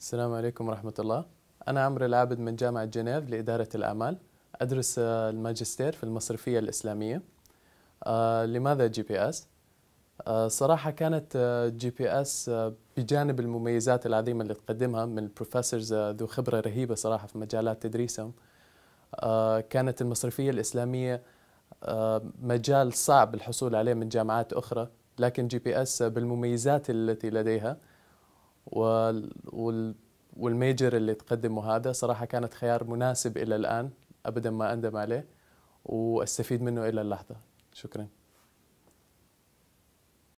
السلام عليكم ورحمة الله أنا عمرو العابد من جامعة جنيف لإدارة الأعمال أدرس آه، الماجستير في المصرفية الإسلامية آه، لماذا جي بي اس؟ آه، صراحة كانت آه، جي بي اس آه، بجانب المميزات العظيمة اللي تقدمها من البروفيسورز ذو خبرة رهيبة صراحة في مجالات تدريسهم آه، كانت المصرفية الإسلامية مجال صعب الحصول عليه من جامعات أخرى لكن جي بي اس بالمميزات التي لديها وال والميجر اللي تقدمه هذا صراحه كانت خيار مناسب الى الان ابدا ما اندم عليه واستفيد منه الى اللحظه شكرا